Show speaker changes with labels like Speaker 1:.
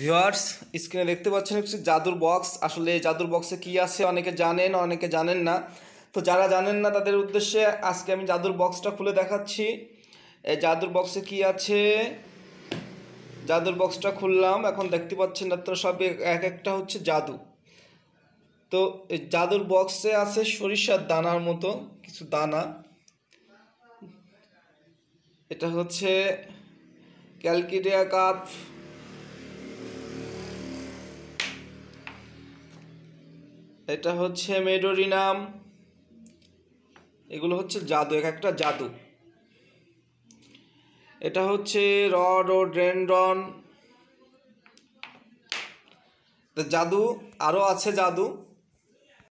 Speaker 1: viewers স্ক্রিনে দেখতে পাচ্ছেন একটি জাদুর বক্স আসলে জাদুর বক্সে কি আছে অনেকে জানেন অনেকে জানেন না তো যারা জানেন না তাদের উদ্দেশ্যে আজকে আমি জাদুর বক্সটা খুলে দেখাচ্ছি এই জাদুর বক্সে কি আছে জাদুর বক্সটা খুললাম এখন দেখতে পাচ্ছেন আপনারা সব এক একটা হচ্ছে জাদু তো এই জাদুর বক্সে আছে সরিষার দানার মতো কিছু দানা এটা হচ্ছে ক্যালকিডিয়া কাপ এটা হচ্ছে মেডোরিনাম এগুলো হচ্ছে জাদু এক একটা জাদু এটা হচ্ছে রড ও ড্রেনডন জাদু আরও আছে জাদু